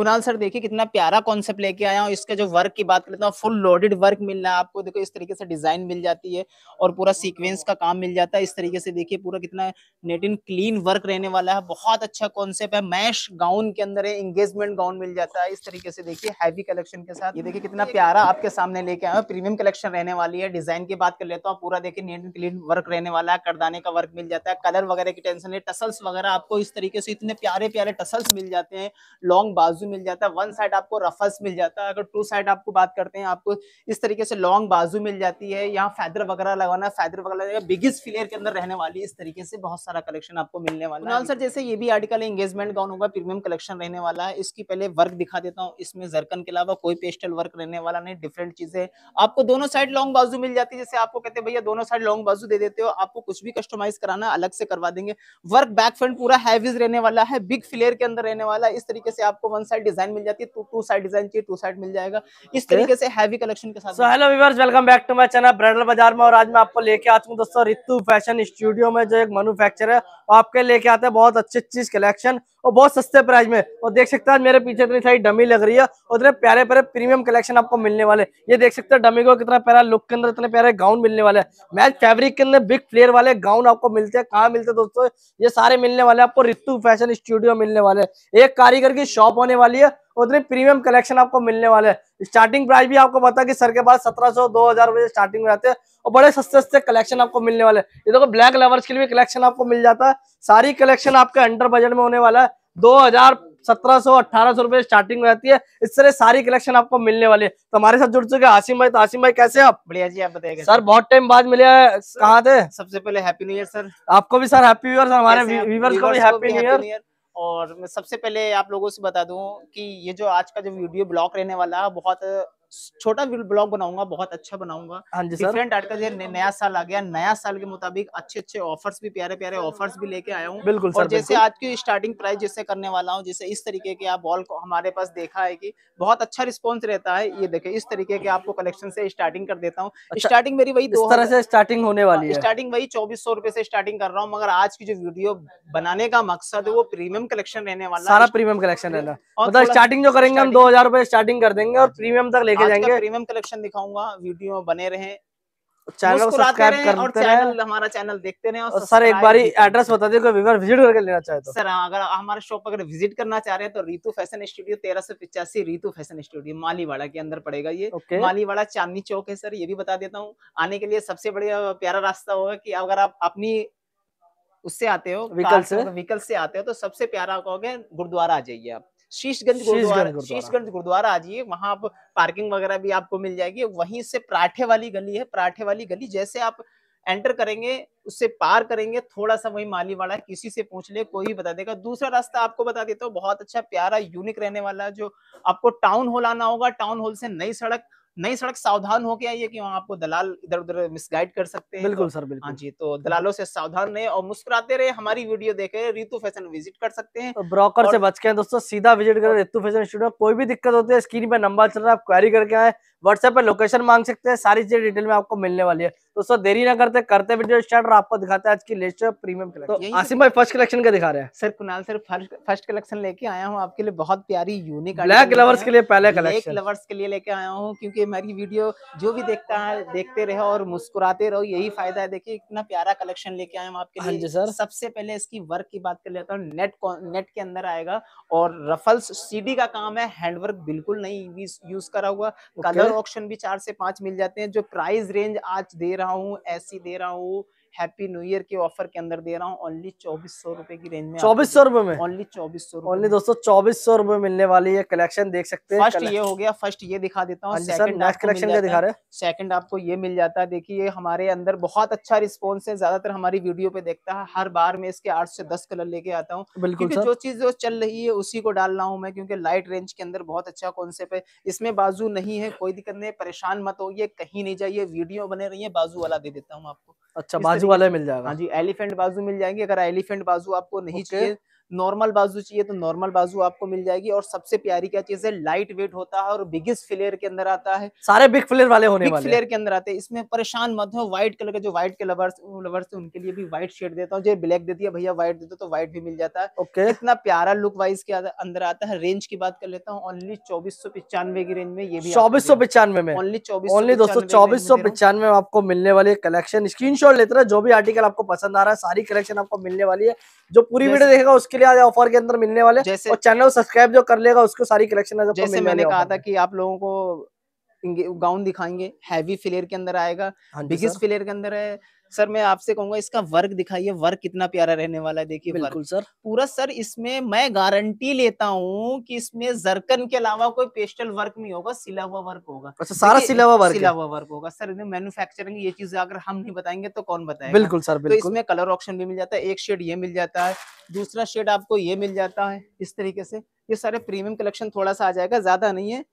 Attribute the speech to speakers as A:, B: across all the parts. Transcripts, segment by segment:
A: Kunal sir देखिए कितना प्यारा कॉन्सेप्ट लेके आया हूँ इसका जो वर्क की बात करता हूँ फुल लोडेड वर्क मिलना आपको देखो इस तरीके से डिजाइन मिल जाती है और पूरा सीक्वेंस का काम मिल जाता है इस तरीके से देखिए पूरा कितना नेट एंड क्लीन वर्क रहने वाला है बहुत अच्छा कॉन्सेप्ट है मैश गाउन के अंदर है एंगेजमेंट गाउन मिल जाता है इस तरीके से देखिए हैवी कलेक्शन के साथ ये देखिए कितना प्यारा आपके सामने लेके आया प्रीमियम कलेक्शन रहने वाली है डिजाइन की बात कर लेता हूँ पूरा देखिए नेट एंड क्लीन वर्क रहने वाला है करदाने का वर्क मिल जाता है कलर वगैरह की टेंशन है टसल्स वगैरह आपको इस तरीके से इतने प्यारे प्यारे टसल्स मिल जाते हैं लॉन्ग बाजू मिल जाता है वन साइड आपको रफस मिल जाता है अगर टू साइड आपको बात करते हैं आपको इस तरीके से लॉन्ग बाजू मिल जाती है यहाँ फैदर वगैरह लगाना फैदर वगैरह बिगेस्ट फिलेयर के अंदर रहने वाली इस तरीके से बहुत सारा कलेक्शन आपको मिलने वाला है सर जैसे ये भी आर्टिकल एंगेजमेंट गाउन होगा प्रीमियम कलेक्शन रहने वाला है इसकी पहले वर्क दिखा देता हूँ इसमें जरकन के अलावा कोई पेस्टल वर्क रहने वाला नहीं डिफरेंट चीजें आपको दोनों साइड लॉन्ग बाजू मिल जाती है जैसे आपको कहते हैं भैया दोनों साइड लॉन्ग बाजू दे देते हो आपको कुछ भी कस्टमाइज कराना अलग से करवा देंगे वर्क बैक फ्रंट पूरा हैवीज रहने वाला है बिग फ्लेयर के अंदर रहने वाला इस तरीके से आपको वन साइड साइड डिजाइन मिल जाती है टू टू साइड डिजाइन चाहिए टू साइड मिल जाएगा इस तरीके से हैवी कलेक्शन के साथ hello
B: viewers welcome back to my channel bridal Bazaar में और आज मैं आपको लेके आता हूँ दोस्तों रितु फैशन स्टूडियो में जो एक मैनुफेक्चर है आपके लेके आते हैं बहुत अच्छी चीज कलेक्शन और बहुत सस्ते प्राइस में और देख सकते हैं मेरे पीछे इतनी सारी डमी लग रही है और इतने प्यारे प्यारे प्रीमियम कलेक्शन आपको मिलने वाले ये देख सकते हैं डमी को कितना प्यारा लुक के अंदर इतने प्यारे गाउन मिलने वाले मैच फैब्रिक के अंदर बिग फ्लेयर वाले गाउन आपको मिलते हैं कहाँ मिलते हैं दोस्तों ये सारे मिलने वाले आपको रितु फैशन स्टूडियो मिलने वाले एक कारीगर की शॉप होने वाली है उतनी प्रीमियम कलेक्शन आपको मिलने वाले हैं स्टार्टिंग प्राइस भी आपको बता कि सर के पास सत्रह सौ दो हजार रुपये स्टार्टिंग में रहते हैं और बड़े सस्ते सस्ते कलेक्शन आपको मिलने वाले ये देखो ब्लैक लवर्स के लिए भी कलेक्शन आपको मिल जाता है सारी कलेक्शन आपके अंडर बजट में होने वाला है दो हजार सत्रह सौ अट्ठारह सौ रुपए स्टार्टिंग में रहती है इस तरह सारी कलेक्शन आपको मिलने वाले तो हमारे साथ जुड़ चुके आसिम भाई तो आसिम भाई कैसे आप
A: बढ़िया जी आप बताएंगे सर बहुत
B: टाइम बाद मिले कहाँ थे
A: सबसे पहले हैप्पी न्यू ईयर सर
B: आपको भी sir happy new year sir हमारे व्यूवर्स को भी हैप्पी न्यू ईयर
A: और मैं सबसे पहले आप लोगों से बता दूं कि ये जो आज का जो वीडियो ब्लॉक रहने वाला है बहुत छोटा ब्लॉग बनाऊंगा बहुत अच्छा बनाऊंगा डिफरेंट हाँ आर्ट का जो नया साल आ गया नया साल के मुताबिक अच्छे अच्छे ऑफर्स भी प्यारे प्यारे ऑफर्स भी लेके आया हूँ बिल्कुल और जैसे आज की स्टार्टिंग प्राइस जैसे करने वाला हूँ जैसे इस तरीके के आप बॉल को हमारे पास देखा है की बहुत अच्छा रिस्पॉन्स रहता है ये देखे इस तरीके के आपको कलेक्शन से स्टार्टिंग कर देता हूँ स्टार्टिंग अच्छा, मेरी वही दो तरह से
B: स्टार्टिंग होने वाली हाँ, है स्टार्टिंग
A: वही चौबीस सौ से स्टार्टिंग कर रहा हूँ मगर आज की जो वीडियो बनाने का मकसद है वो प्रीमियम कलेक्शन रहने वाला सारा प्रीमियम
B: कलेक्शन रहना मतलब स्टार्टिंग जो करेंगे हम दो हजार स्टार्टिंग कर देंगे और प्रीमियम हाँ तक लेकर लेके जाएंगे
A: प्रीमियम कलेक्शन दिखाऊंगा वीडियो बने रहे
B: चैनल को सब्सक्राइब करते
A: हमारा चैनल देखते रहे और, सर एक बार
B: एड्रेस बता विजिट करके लेना चाहे तो सर
A: हाँ, अगर हमारे शॉप अगर विजिट करना चाह रहे हैं तो रितु फैशन स्टूडियो तेरह सौ पिचासी रितु फैशन स्टूडियो मालीवाड़ा के अंदर पड़ेगा ये okay. मालीवाड़ा चांदनी चौक है सर ये भी बता देता हूँ आने के लिए सबसे बढ़िया प्यारा रास्ता होगा की अगर आप अपनी उससे आते हो व्हीकल से व्हीकल से आते हो तो सबसे प्यारा कहोगे गुरुद्वारा आ जाइए आप शीशगंज गुरुद्वारा शीशगंज गुरुद्वारा आ जाइए वहां आप पार्किंग वगैरह भी आपको मिल जाएगी वहीं से पराठे वाली गली है पराठे वाली गली जैसे आप एंटर करेंगे उससे पार करेंगे थोड़ा सा वही मालीवाड़ा किसी से पूछ ले कोई बता देगा दूसरा रास्ता आपको बता देता हूँ बहुत अच्छा प्यारा यूनिक रहने वाला जो आपको टाउन हॉल आना होगा टाउन हॉल से नई सड़क नई सड़क सावधान गया आइए कि वहाँ आपको दलाल इधर उधर मिसगाइड कर सकते हैं बिल्कुल तो, सर बिल्कुल हाँ जी तो दलालों से सावधान रहे और मुस्कुराते रहे हमारी वीडियो देखे रितु फैशन विजिट कर सकते हैं तो ब्रोकर और... से बच
B: के दोस्तों सीधा विजिट करें रितु फैशन स्टूडियो कोई भी दिक्कत होती है स्क्रीन पर नंबर चल रहा है आप क्वारी करके आए व्हाट्सएप पर लोकेशन मांग सकते हैं सारी चीजें डिटेल में आपको मिलने वाली है तो सर देरी ना करते करते वीडियो स्टार्ट और आपको दिखाते हैं आज की लेटेस्ट प्रीमियम कलेक्शन तो, तो आसिम भाई फर्स्ट कलेक्शन का दिखा रहे हैं
A: sir Kunal sir first collection लेके आया हूँ आपके लिए बहुत प्यारी यूनिक ब्लैक लवर्स के लिए पहले कलेक्शन लवर्स के लिए लेके आया हूँ क्योंकि मेरी वीडियो जो भी देखता है देखते रहो और मुस्कुराते रहो यही फायदा है देखिए इतना प्यारा कलेक्शन लेके आया हूँ आपके हाँ लिए सर सबसे पहले इसकी वर्क की बात कर लेता हूँ नेट नेट के अंदर आएगा और रफल्स सीडी का काम है हैंडवर्क बिल्कुल नहीं यूज करा हुआ कलर ऑप्शन भी चार से पांच मिल जाते हैं जो प्राइस रेंज आज दे रहा रहा हूँ ऐसी दे रहा हूँ हैप्पी न्यू ईयर के ऑफर के अंदर दे रहा हूँ ओनली चौबीस सौ रुपए की रेंज में चौबीस सौ रुपए में
B: ओनली चौबीस सौ ओनली दोस्तों चौबीस सौ रुपए मिलने वाली है कलेक्शन देख सकते हैं फर्स्ट ये हो
A: गया फर्स्ट ये दिखा देता हूँ कलेक्शन हाँ दिखा रहे सेकंड आपको ये मिल जाता है देखिए हमारे अंदर बहुत अच्छा रिस्पॉन्स है ज्यादातर हमारी वीडियो पे देखता है हर बार में इसके आठ से दस कलर लेके आता हूँ बिल्कुल जो चीज जो चल रही है उसी को डाल रहा हूँ मैं क्योंकि लाइट रेंज के अंदर बहुत अच्छा कॉन्सेप्ट है इसमें बाजू नहीं है कोई दिक्कत नहीं परेशान मत हो कहीं नहीं जाइए वीडियो बने रही है बाजू वाला दे देता हूँ आपको अच्छा बाजू वाला मिल जाएगा हाँ जी एलिफेंट बाजू मिल जाएंगे अगर एलिफेंट बाजू आपको नहीं चाहिए नॉर्मल बाजू चाहिए तो नॉर्मल बाजू आपको मिल जाएगी और सबसे प्यारी क्या चीज है लाइट वेट होता है और बिगेस्ट फ्लेयर के अंदर आता है
B: सारे बिग फ्लेयर वाले होने बिग फ्लेयर के
A: अंदर आते हैं इसमें परेशान मत हो व्हाइट कलर के जो व्हाइट के लवर्स लवर्स है उनके लिए भी व्हाइट शेड देता हूँ जो ब्लैक देती है भैया व्हाइट देते तो व्हाइट भी मिल जाता है ओके इतना प्यारा लुक वाइज के अंदर आता है रेंज की बात कर लेता हूँ ओनली चौबीस की रेंज में ये भी चौबीस
B: सौ पिचानवे में ओनली चौबीस ओनली दोस्तों चौबीस सौ पिचानवे में आपको मिलने वाली कलेक्शन स्क्रीन शॉट लेते रहा जो भी आर्टिकल आपको पसंद आ रहा है सारी कलेक्शन आपको मिलने वाली है जो पूरी वीडियो देखेगा उसके लिए आज ऑफर के अंदर मिलने वाले और चैनल सब्सक्राइब जो कर लेगा उसको सारी
A: कलेक्शन जैसे मैंने कहा था कि आप लोगों को गाउन दिखाएंगे हैवी फिलेयर के अंदर आएगा बिगेस्ट हाँ फिलेयर के अंदर है सर मैं आपसे कहूंगा इसका वर्क दिखाइए वर्क कितना प्यारा रहने वाला है देखिए बिल्कुल सर पूरा सर इसमें मैं गारंटी लेता हूँ कि इसमें जरकन के अलावा कोई पेस्टल वर्क नहीं होगा सिला हुआ वर्क होगा अच्छा सारा सिला हुआ वर्क सिला हुआ वर्क होगा सर मैन्युफैक्चरिंग ये चीज अगर हम नहीं बताएंगे तो कौन बताएगा बिल्कुल सर तो बिल्कुल तो इसमें कलर ऑप्शन भी मिल जाता है एक शेड ये मिल जाता है दूसरा शेड आपको ये मिल जाता है इस तरीके से ये सारे प्रीमियम कलेक्शन थोड़ा सा आ जाएगा ज्यादा नहीं है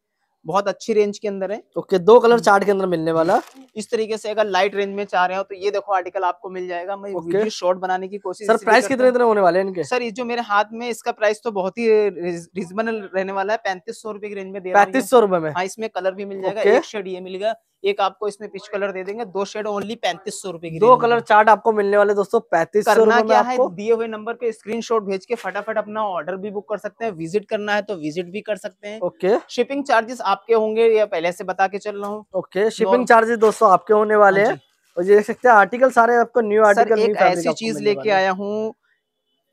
A: बहुत अच्छी रेंज के अंदर है ओके दो कलर चार्ट के अंदर मिलने वाला इस तरीके से अगर लाइट रेंज में चाह रहे हो तो ये देखो आर्टिकल आपको मिल जाएगा मैं okay. शॉर्ट बनाने की कोशिश सर प्राइस कितने इतने होने वाले इनके सर ये जो मेरे हाथ में इसका प्राइस तो बहुत ही रिजनेबल रहने वाला है पैंतीस सौ रुपए की रेंज में पैंतीस सौ रुपए में हाँ इसमें कलर भी मिल जाएगा एक शेड ये मिलेगा एक आपको इसमें पिच कलर दे देंगे दो शेड ओनली पैंतीस सौ रुपए की दो कलर
B: चार्ट आपको मिलने वाले दोस्तों पैंतीस करना क्या है
A: दिए हुए नंबर पे स्क्रीन भेज के फटाफट अपना ऑर्डर भी बुक कर सकते हैं विजिट करना है तो विजिट भी कर सकते हैं ओके शिपिंग चार्जेस आपके होंगे या पहले से बता के चल रहा हूँ ओके शिपिंग
B: चार्जेस दोस्तों आपके होने वाले हाँ हैं और ये देख सकते हैं आर्टिकल सारे आपको न्यू आर्टिकल एक ऐसी चीज लेके आया
A: हूँ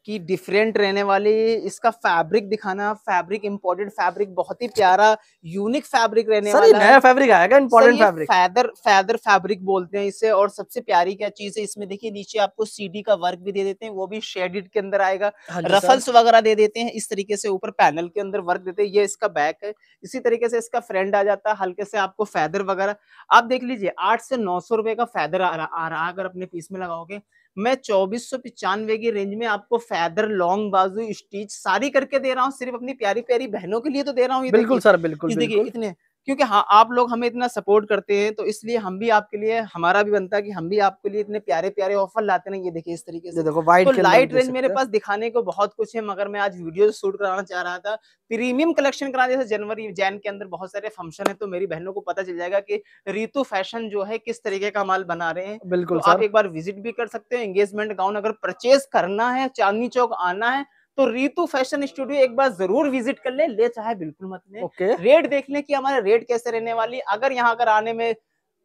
A: कि डिफरेंट रहने वाले इसका फैब्रिक दिखाना फैब्रिक इम्पोर्टेड फैब्रिक बहुत ही प्यारा यूनिक फैब्रिक रहने सर, वाला नया फैब्रिक आएगा important fabric feather feather fabric बोलते हैं इसे और सबसे प्यारी क्या चीज है इसमें देखिए नीचे आपको सीडी का वर्क भी दे देते हैं वो भी शेडिड के अंदर आएगा हाँ रफल्स वगैरह दे देते हैं इस तरीके से ऊपर पैनल के अंदर वर्क देते हैं ये इसका बैक है इसी तरीके से इसका फ्रेंड आ जाता है हल्के से आपको फैदर वगैरह आप देख लीजिए आठ से नौ सौ रुपए का फैदर आ रहा है अगर अपने पीस में लगाओगे मैं चौबीस सौ पिचानवे की रेंज में आपको फैदर लॉन्ग बाजू स्टीच सारी करके दे रहा हूँ सिर्फ अपनी प्यारी प्यारी बहनों के लिए तो दे रहा हूँ बिल्कुल सर बिल्कुल देखिए इतने क्योंकि हाँ आप लोग हमें इतना सपोर्ट करते हैं तो इसलिए हम भी आपके लिए हमारा भी बनता है कि हम भी आपके लिए इतने प्यारे प्यारे ऑफर लाते हैं ये देखिए इस तरीके से देखो वाइट तो लाइट रेंज मेरे पास दिखाने को बहुत कुछ है मगर मैं आज वीडियो शूट कराना चाह रहा था प्रीमियम कलेक्शन कराना जैसे जनवरी जैन के अंदर बहुत सारे फंक्शन है तो मेरी बहनों को पता चल जाएगा की रितु फैशन जो है किस तरीके का माल बना रहे हैं बिल्कुल तो आप एक बार विजिट भी कर सकते हो एंगेजमेंट गाउन अगर परचेज करना है चांदनी चौक आना है तो रीतु फैशन स्टूडियो एक बार जरूर विजिट कर ले ले चाहे बिल्कुल मत ले okay. रेट देख ले की हमारे रेट कैसे रहने वाली अगर यहाँ अगर आने में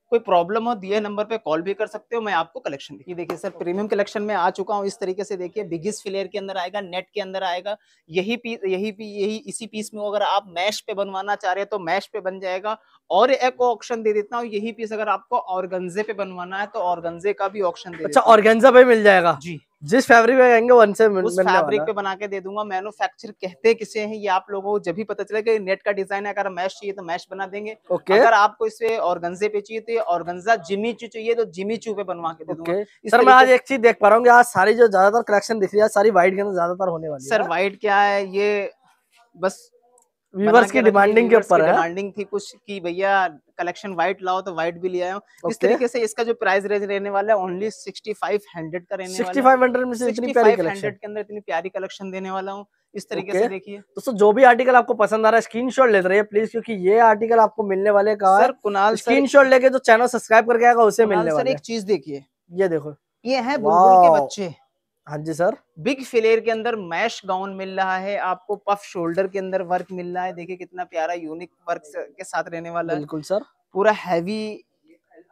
A: कोई प्रॉब्लम हो दिए नंबर पे कॉल भी कर सकते हो मैं आपको कलेक्शन देखिए देखिए सर प्रीमियम कलेक्शन में आ चुका हूँ इस तरीके से देखिए बिगेस्ट फ्लेयर के अंदर आएगा नेट के अंदर आएगा यही पीस यही पी, यही इसी पीस में अगर आप मैश पे बनवाना चाह रहे हैं तो मैश पे बन जाएगा और एक ऑप्शन दे देता हूँ यही पीस अगर आपको ऑर्गेन्जे पे बनवाना है तो ऑर्गनजे का भी ऑप्शन दे अच्छा
B: ऑर्गेंजा पे मिल जाएगा जी जिस फैब्रिक पे आएंगे वन से उस फैब्रिक पे बना
A: के दे दूंगा मैन्युफैक्चर कहते किसे हैं ये आप लोगों को जब भी पता चलेगा नेट का डिजाइन है अगर मैश चाहिए तो मैश बना देंगे okay. अगर आपको और गंजे पे चाहिए तो गंजा जिमी चू चाहिए तो जिमी चू पे बनवा के दे दूंगा सर मैं आज एक
B: चीज देख पा रहा हूँ आज सारी जो ज्यादातर कलेक्शन दिख रही है सारी व्हाइट के अंदर ज्यादातर होने वाली सर
A: व्हाइट क्या है ये बस
B: व्यूअर्स की डिमांडिंग के ऊपर है डिमांडिंग
A: थी कुछ कि भैया कलेक्शन व्हाइट लाओ तो व्हाइट भी ले आया okay. इस तरीके से इसका जो प्राइस रेंज रहने वाला है ओनली 6500 का रहने वाला है 6500 में से इतनी प्यारी कलेक्शन के अंदर इतनी प्यारी कलेक्शन देने वाला हूं इस तरीके okay. से देखिए दोस्तों जो भी आर्टिकल आपको पसंद आ रहा है
B: स्क्रीनशॉट लेते रहिए प्लीज क्योंकि ये आर्टिकल आपको मिलने वाले का सर कुणाल स्क्रीनशॉट लेके जो चैनल सब्सक्राइब करके आएगा उसे मिलने वाला एक चीज देखिए ये देखो
A: ये है बुलबुल के
B: बच्चे हाँ जी सर
A: बिग फिलेर के अंदर मैश गाउन मिल रहा है आपको पफ शोल्डर के अंदर वर्क मिल रहा है देखिए कितना प्यारा यूनिक वर्क के साथ रहने वाला है बिल्कुल सर पूरा हैवी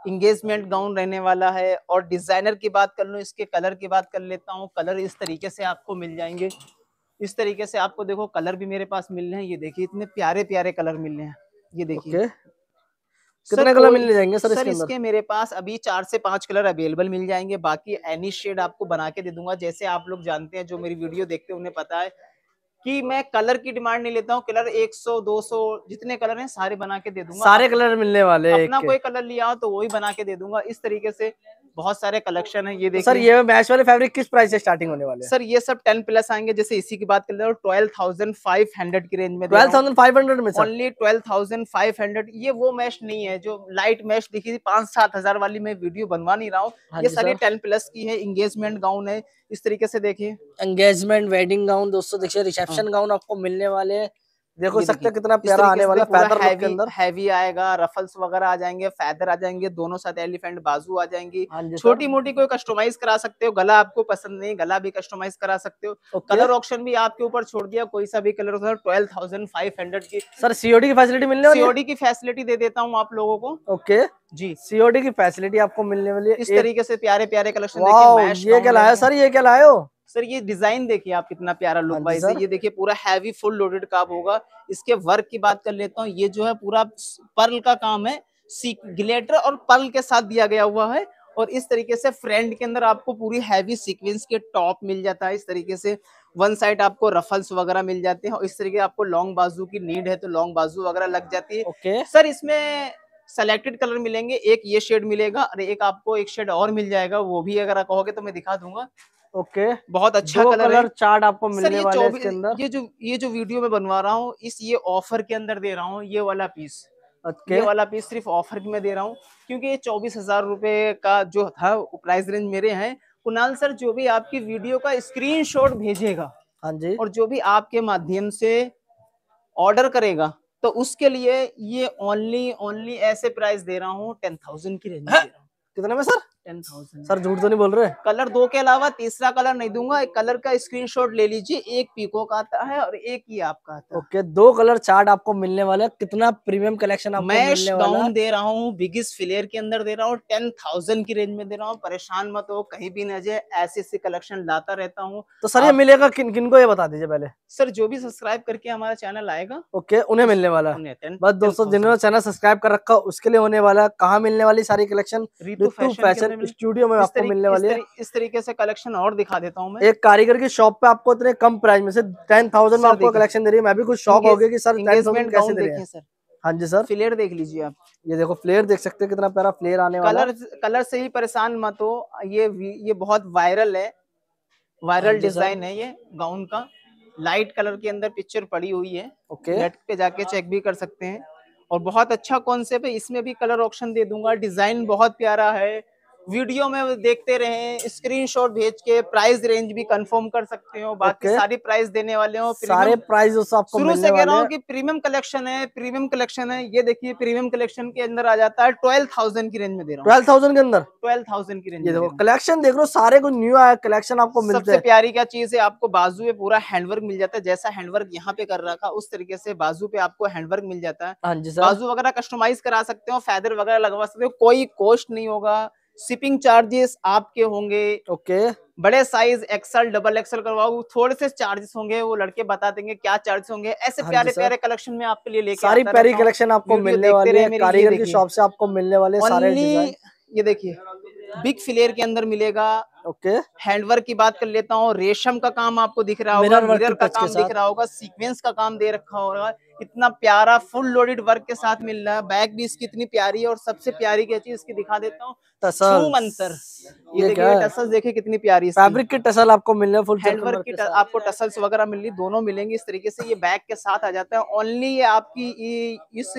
A: इंगेजमेंट गाउन रहने वाला है और डिजाइनर की बात कर लो इसके कलर की बात कर लेता हूँ कलर इस तरीके से आपको मिल जाएंगे इस तरीके से आपको देखो कलर भी मेरे पास मिल रहे हैं ये देखिए इतने प्यारे प्यारे कलर मिल रहे हैं ये देखिए okay. कितने कलर मिल जाएंगे सर, सर इसके, इसके मेरे पास अभी चार से पांच कलर अवेलेबल मिल जाएंगे बाकी एनी शेड आपको बना के दे दूंगा जैसे आप लोग जानते हैं जो मेरी वीडियो देखते हैं उन्हें पता है कि मैं कलर की डिमांड नहीं लेता हूँ कलर 100 200 जितने कलर हैं सारे बना के दे दूंगा सारे कलर
B: मिलने वाले अपना कोई
A: कलर लिया हो तो वही बना के दे दूंगा इस तरीके से बहुत सारे कलेक्शन है ये देखिए सर ये
B: मैच वाले फैब्रिक किस प्राइस से स्टार्टिंग होने वाले सर
A: ये सब टेन प्लस आएंगे जैसे इसी की बात कर ले ट्वेल्व थाउजेंड फाइव हंड्रेड की रेंज में ट्वेल्व थाउजेंड फाइव हंड्रेड में only twelve thousand five hundred ये वो मैच नहीं है जो लाइट मैच दिखी थी पांच सात हजार वाली मैं वीडियो बनवा नहीं रहा हूँ हाँ ये सारी टेन प्लस की है इंगेजमेंट गाउन है इस तरीके से देखिए एंगेजमेंट वेडिंग गाउन दोस्तों देखिए रिसेप्शन गाउन हाँ। आपको मिलने वाले हैं देखो सकते कितना प्यारा आने वाला फैदर हैवी, के अंदर हैवी आएगा रफल्स वगैरह आ जाएंगे फैदर आ जाएंगे दोनों साथ एलिफेंट बाजू आ जाएंगी हाँ छोटी मोटी कोई कस्टमाइज करा सकते हो गला आपको पसंद नहीं गला भी कस्टमाइज करा सकते हो कलर ऑप्शन भी आपके ऊपर छोड़ दिया कोई सा भी colour twelve thousand five hundred की सर सीओडी की फैसिलिटी मिलने सीओडी की फैसिलिटी दे देता हूँ आप लोगों को ओके जी सीओडी की फैसिलिटी आपको मिलने वाली है इस तरीके से प्यारे प्यारे कलेक्शन ये क्या लाया सर ये क्या लाया सर ये डिजाइन देखिए आप कितना प्यारा लुक वाइज है ये देखिए पूरा हैवी फुल लोडेड काम होगा इसके वर्क की बात कर लेता हूँ ये जो है पूरा पर्ल का काम है ग्लेटर और पर्ल के साथ दिया गया हुआ है और इस तरीके से फ्रेंड के अंदर आपको पूरी हैवी सीक्वेंस के टॉप मिल जाता है इस तरीके से वन साइड आपको रफल्स वगैरह मिल जाते हैं और इस तरीके आपको लॉन्ग बाजू की नीड है तो लॉन्ग बाजू वगैरह लग जाती है okay. सर इसमें सेलेक्टेड कलर मिलेंगे एक ये शेड मिलेगा और एक आपको एक शेड और मिल जाएगा वो भी अगर कहोगे तो मैं दिखा दूंगा ओके बहुत अच्छा कलर, कलर चार्ट आपको मिलने वाला है इसके अंदर ये जो ये जो वीडियो में बनवा रहा हूँ इस ये ऑफर के अंदर दे रहा हूँ ये वाला पीस ये वाला पीस सिर्फ ऑफर में दे रहा हूँ क्योंकि ये चौबीस हजार रूपए का जो था प्राइस रेंज मेरे है कुणाल सर जो भी आपकी वीडियो का स्क्रीन भेजेगा हाँ जी और जो भी आपके माध्यम से ऑर्डर करेगा तो उसके लिए ये ओनली ओनली ऐसे प्राइस दे रहा हूँ टेन थाउजेंड की रेंज कितने में सर सर झूठ तो नहीं बोल रहे कलर दो के अलावा तीसरा कलर नहीं दूंगा एक कलर का शॉट ले लीजिए एक पीको का आता है और एक ही आपका आता है ओके दो कलर चार्ट आपको
B: मिलने वाले कितना प्रीमियम कलेक्शन आपको मिलने वाला
A: दे रहा हूँ बिगेस्ट फ्लेयर के अंदर दे रहा हूँ टेन थाउजेंड की रेंज में दे रहा हूँ परेशान मत हो कहीं भी न जाए ऐसे ऐसे कलेक्शन लाता रहता हूँ
B: तो सर ये मिलेगा किन किन को ये बता दीजिए पहले
A: सर जो भी सब्सक्राइब करके हमारा चैनल आएगा
B: ओके उन्हें मिलने वाला बस दोस्तों जिन्होंने चैनल सब्सक्राइब कर रखा उसके लिए होने वाला कहाँ मिलने वाली सारी कलेक्शन फैशन में स्टूडियो में आपको मिलने वाली है
A: इस तरीके से कलेक्शन और दिखा देता हूँ एक
B: कारीगर की शॉप पे आपको इतने कम प्राइस में से टेन थाउजेंड में आपको कलेक्शन दे रही है मैं भी कुछ शॉप हो गया की सर कैसे दे रहे हैं सर हाँ जी सर फ्लेयर देख लीजिए आप ये देखो फ्लेयर देख सकते हैं कितना प्यारा फ्लेयर आने वाला कलर
A: कलर से ही परेशान मत हो ये ये बहुत वायरल है वायरल हाँ डिजाइन है ये गाउन का लाइट कलर के अंदर पिक्चर पड़ी हुई है ओके नेट पे जाके चेक भी कर सकते हैं और बहुत अच्छा कॉन्सेप्ट है इसमें भी कलर ऑप्शन दे दूंगा डिजाइन बहुत प्यारा है वीडियो में देखते रहे स्क्रीनशॉट भेज के प्राइस रेंज भी कंफर्म कर सकते हो बाकी okay. सारी प्राइस देने वाले हो सारे प्राइस शुरू से कह रहा हूँ कि प्रीमियम कलेक्शन है प्रीमियम कलेक्शन है ये देखिए प्रीमियम कलेक्शन के अंदर आ जाता है ट्वेल्व थाउजेंड की रेंज में दे रहा हूँ ट्वेल्व थाउजेंड के अंदर ट्वेल्व थाउजेंड की रेंज
B: कलेक्शन देख लो सारे को न्यू आया कलेक्शन आपको सबसे
A: प्यारी क्या चीज है आपको बाजू में पूरा हैंडवर्क मिल जाता है जैसा हैंडवर्क यहाँ पे कर रखा उस तरीके से बाजू पे आपको हैंडवर्क मिल जाता है हाँ बाजू वगैरह कस्टमाइज करा सकते हो फैदर वगैरह लगवा सकते हो कोई कॉस्ट नहीं होगा शिपिंग चार्जेस आपके होंगे ओके okay. बड़े साइज एक्सल डबल एक्सल करवाओ थोड़े से चार्जेस होंगे वो लड़के बता देंगे क्या चार्जेस होंगे ऐसे हाँ प्यारे प्यारे कलेक्शन में आपके लिए लेके सारी प्यारी कलेक्शन आपको मिलने वाले कारीगर की शॉप
B: से आपको मिलने
A: वाले सारे ये देखिए बिग फ्लेयर के अंदर मिलेगा ओके हैंडवर्क की बात कर लेता हूँ रेशम का काम आपको दिख रहा होगा मिरर का काम दिख रहा होगा सीक्वेंस का काम दे रखा होगा इतना प्यारा फुल लोडेड वर्क के साथ मिल रहा है बैग भी इसकी इतनी प्यारी है और सबसे प्यारी क्या चीज इसकी दिखा देता हूँ टसल अंतर ये टसल
B: देखिए कितनी प्यारी फैब्रिक की टसल आपको मिल रहा है फुल हैंडवर्क
A: की आपको टसल्स वगैरह मिल रही दोनों मिलेंगी इस तरीके से ये बैग के साथ आ जाता है ओनली ये आपकी इस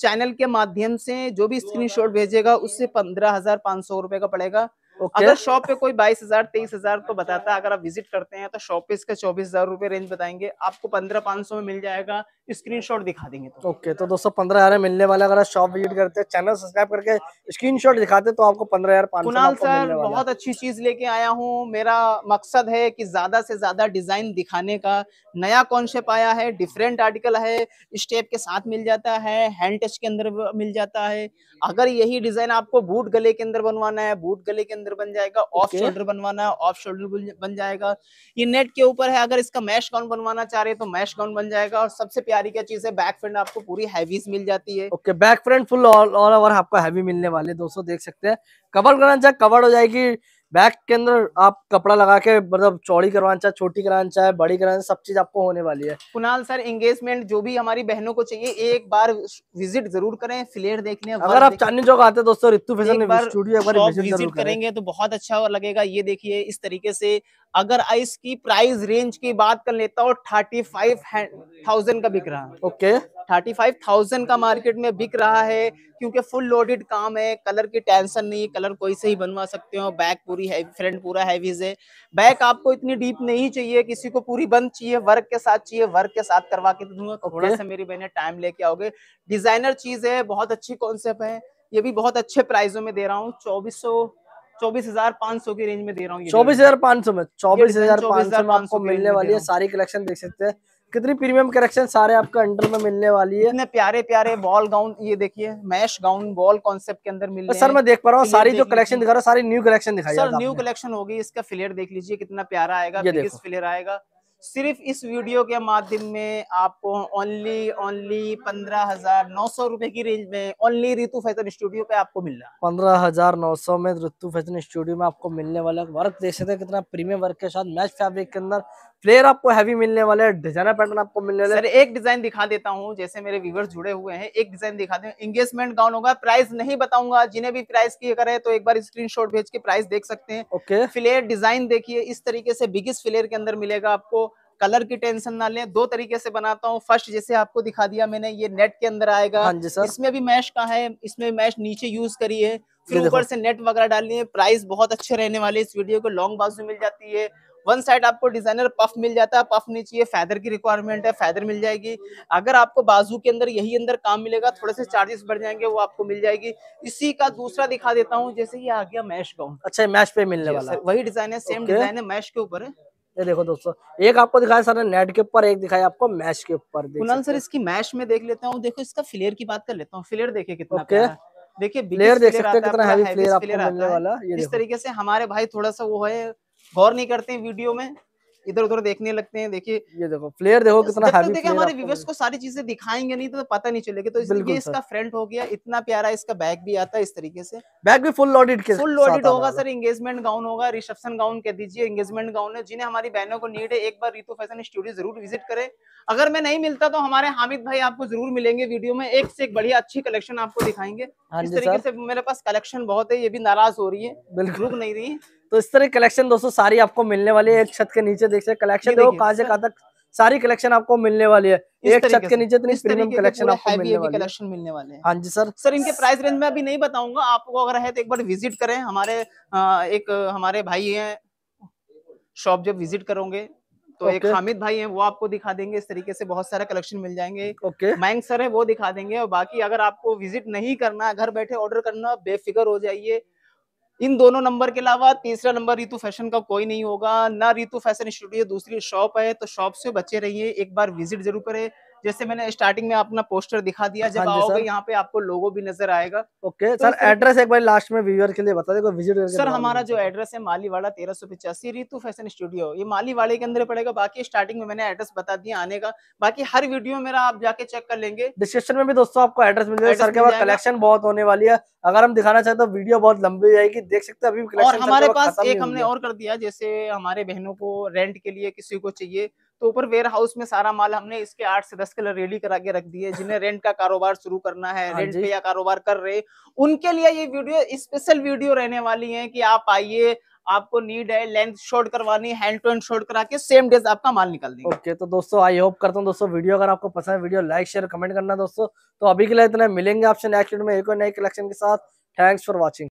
A: चैनल के माध्यम से जो भी स्क्रीनशॉट भेजेगा उससे पंद्रह हजार पाँच सौ रुपए का पड़ेगा okay. अगर शॉप पे कोई बाईस हजार तेईस हजार तो बताता है अगर आप विजिट करते हैं तो शॉप पे इसका चौबीस हजार रूपए रेंज बताएंगे आपको पंद्रह पाँच सौ में मिल जाएगा स्क्रीनशॉट दिखा देंगे तो
B: ओके okay, तो दोस्तों पंद्रह हजार मिलने वाला अगर आप शॉप विजिट करते हैं चैनल सब्सक्राइब करके स्क्रीनशॉट दिखाते तो आपको पंद्रह हजार कुनाल सर बहुत
A: अच्छी चीज लेके आया हूँ मेरा मकसद है की ज्यादा से ज्यादा डिजाइन दिखाने का नया कॉन्सेप्ट आया है डिफरेंट आर्टिकल है स्टेप के साथ मिल जाता है हैंड टच के अंदर मिल जाता है अगर यही डिजाइन आपको बूट गले के अंदर बनवाना है बूट गले के अंदर बन जाएगा ऑफ okay. शोल्डर बनवाना है ऑफ शोल्डर बन जाएगा ये नेट के ऊपर है अगर इसका मैश गाउन बनवाना चाह रहे हैं तो मैश गाउन बन जाएगा और सबसे प्यारी क्या चीज है बैक फ्रंट आपको पूरी हैवीज मिल जाती है
B: okay back front full all over आपको हैवी मिलने वाले दोस्तों देख सकते हैं कवर करना चाहिए कवर हो जाएगी बैक के अंदर आप कपड़ा लगा के मतलब चौड़ी करवाना चाहे छोटी कराना चाहे बड़ी कराना सब चीज आपको होने वाली है
A: कुणाल सर एंगेजमेंट जो भी हमारी बहनों को चाहिए एक बार विजिट जरूर करें फ्लेयर देखने अगर आप चांदनी चौक आते दोस्तों रितु फैशन स्टूडियो एक बार विजिट करेंगे तो बहुत अच्छा लगेगा ये देखिए इस तरीके से अगर इसकी प्राइस रेंज की बात कर लेता हूँ थर्टी फाइव थाउजेंड का बिक रहा है ओके थर्टी फाइव थाउजेंड का मार्केट में बिक रहा है क्योंकि फुल लोडेड काम है कलर की टेंशन नहीं कलर कोई से ही बनवा सकते हो बैक पूरी हैवी फ्रंट पूरा हैवीज है बैक आपको इतनी डीप नहीं चाहिए किसी को पूरी बंद चाहिए वर्क के साथ चाहिए वर्क के साथ करवा के तो दूंगा थोड़ा सा मेरी बहने टाइम लेके आओगे डिजाइनर चीज है बहुत अच्छी कॉन्सेप्ट है ये भी बहुत अच्छे प्राइसों में दे रहा हूँ चौबीस चौबीस हजार पाँच सौ की रेंज में दे रहा हूँ चौबीस हजार
B: पाँच सौ में चौबीस हजार पाँच सौ में आपको मिलने वाली है सारी
A: कलेक्शन देख सकते हैं कितनी प्रीमियम कलेक्शन सारे आपके अंडर में मिलने वाली है इतने प्यारे प्यारे बॉल गाउन ये देखिए मैश गाउन बॉल कॉन्सेप्ट के अंदर मिल तो सर मैं देख पा रहा हूँ सारी जो कलेक्शन दिखा रहा हूँ सारी न्यू कलेक्शन दिखाई सर न्यू कलेक्शन होगी इसका फिलेयर देख लीजिए कितना प्यारा आएगा किस फिलेयर आएगा सिर्फ इस वीडियो के माध्यम में आपको ओनली ओनली पंद्रह हजार नौ सौ रूपए की रेंज में ओनली ऋतु फैशन स्टूडियो पे आपको मिल रहा है पंद्रह हजार
B: नौ सौ में ऋतु फैशन स्टूडियो में आपको मिलने वाला वर्क देख सकते कितना प्रीमियम वर्क के साथ मैच फैब्रिक के अंदर फ्लेयर आपको हैवी मिलने वाला है डिजाइनर पैटर्न आपको मिलने वाला है
A: एक डिजाइन दिखा देता हूँ जैसे मेरे व्यूवर्स जुड़े हुए हैं एक डिजाइन दिखा दे एंगेजमेंट गाउन होगा प्राइस नहीं बताऊंगा जिन्हें भी प्राइस की अगर है तो एक बार स्क्रीन भेज के प्राइस देख सकते हैं ओके फ्लेयर डिजाइन देखिए इस तरीके से बिगेस्ट फ्लेयर के अंदर मिलेगा आपको कलर की टेंशन ना लें दो तरीके से बनाता हूँ फर्स्ट जैसे आपको दिखा दिया मैंने ये नेट के अंदर आएगा हाँ जी सर इसमें भी मैश का है इसमें भी मैश नीचे यूज करी है फिर ऊपर से नेट वगैरह डालनी है प्राइस बहुत अच्छे रहने वाले इस वीडियो को लॉन्ग बाजू मिल जाती है वन साइड आपको डिजाइनर पफ मिल जाता है पफ नहीं चाहिए फैदर की रिक्वायरमेंट है फैदर मिल जाएगी अगर आपको बाजू के अंदर यही अंदर काम मिलेगा थोड़े से चार्जेस बढ़ जाएंगे वो आपको मिल जाएगी इसी का दूसरा दिखा देता हूँ जैसे ये आ गया मैश गाउन
B: अच्छा मैश पे मिलने वाला
A: वही डिजाइन है सेम डिजाइन है मैश के ऊपर है
B: ये देखो दोस्तों एक आपको दिखाया सर नेट के ऊपर एक दिखाया आपको मैश के ऊपर कुणाल
A: सर इसकी मैश में देख लेता हूँ देखो इसका फ्लेयर की बात कर लेता हूँ फ्लेयर देखे कितना okay. देखिए देख सकते हैं कितना हैवी फ्लेयर आपको मिलने वाला इस तरीके से हमारे भाई थोड़ा सा वो है गौर नहीं करते हैं वीडियो में इधर उधर देखने लगते हैं देखिए ये देखो प्लेयर देखो कितना हैवी देखिए हमारे व्यूवर्स को सारी चीजें दिखाएंगे नहीं तो, तो पता नहीं चलेगा तो इसलिए इसका फ्रंट हो गया इतना प्यारा इसका बैग भी आता है इस तरीके से बैग भी फुल लोडेड के फुल लोडेड होगा सर एंगेजमेंट गाउन होगा रिसेप्शन गाउन कह दीजिए एंगेजमेंट गाउन है जिन्हें हमारी बहनों को नीड है एक बार रितु फैशन स्टूडियो जरूर विजिट करें अगर मैं नहीं मिलता तो हमारे हामिद भाई आपको जरूर मिलेंगे वीडियो में एक से एक बढ़िया अच्छी कलेक्शन आपको दिखाएंगे हाँ इस तरीके से मेरे पास कलेक्शन बहुत है ये भी नाराज हो रही है रुक नहीं रही
B: तो इस तरह कलेक्शन दोस्तों सारी आपको मिलने वाली है एक छत के नीचे देख सकते कलेक्शन देखो कहा से कहा तक सारी कलेक्शन आपको मिलने वाली है एक छत के नीचे इतनी प्रीमियम कलेक्शन आपको मिलने वाली कलेक्शन मिलने वाले हैं हाँ जी सर सर इनके प्राइस
A: रेंज में अभी नहीं बताऊंगा आपको अगर है तो एक बार विजिट करें हमारे एक हमारे भाई है शॉप जब विजिट करोगे तो okay. एक हामिद भाई हैं वो आपको दिखा देंगे इस तरीके से बहुत सारे कलेक्शन मिल जाएंगे ओके okay. मैंग सर है वो दिखा देंगे और बाकी अगर आपको विजिट नहीं करना घर बैठे ऑर्डर करना बेफिक्र हो जाइए इन दोनों नंबर के अलावा तीसरा नंबर रितु फैशन का कोई नहीं होगा ना रितु फैशन स्टूडियो दूसरी शॉप है तो शॉप से बचे रहिए एक बार विजिट जरूर करें जैसे मैंने स्टार्टिंग में अपना पोस्टर दिखा दिया जब हाँ आओगे यहाँ पे आपको लोगो भी नजर आएगा ओके तो सर एड्रेस
B: एक बार लास्ट में व्यूअर के लिए बता देगा विजिट सर हमारा जो
A: एड्रेस है मालीवाड़ा तेरह सौ पिचासी रितु फैशन स्टूडियो ये मालीवाड़े के अंदर पड़ेगा बाकी स्टार्टिंग में मैंने एड्रेस बता दिया आने का बाकी हर वीडियो मेरा आप जाके चेक कर लेंगे
B: डिस्क्रिप्शन में भी दोस्तों आपको एड्रेस मिल जाएगा सर के पास कलेक्शन बहुत होने वाली है अगर हम दिखाना चाहते तो वीडियो बहुत लंबी जाएगी देख सकते हैं अभी और हमारे पास एक हमने
A: और कर दिया जैसे हमारे बहनों को रेंट के लिए किसी को चाहिए तो ऊपर वेयर हाउस में सारा माल हमने इसके आठ से दस कलर रेडी करा के रख दिए जिन्हें रेंट का कारोबार शुरू करना है रेंट हाँ पे या कारोबार कर रहे उनके लिए ये वीडियो स्पेशल वीडियो रहने वाली है कि आप आइए आपको नीड है लेंथ शॉर्ट करवानी हैंड टू हैंड शॉर्ट करा के सेम डेज आपका माल निकाल देंगे ओके
B: okay, तो दोस्तों आई होप करता हूँ दोस्तों वीडियो अगर आपको पसंद है वीडियो लाइक शेयर कमेंट करना दोस्तों तो अभी के लिए इतना मिलेंगे आपसे नेक्स्ट में एक और नए कलेक्शन के साथ थैंक्स फॉर वॉचिंग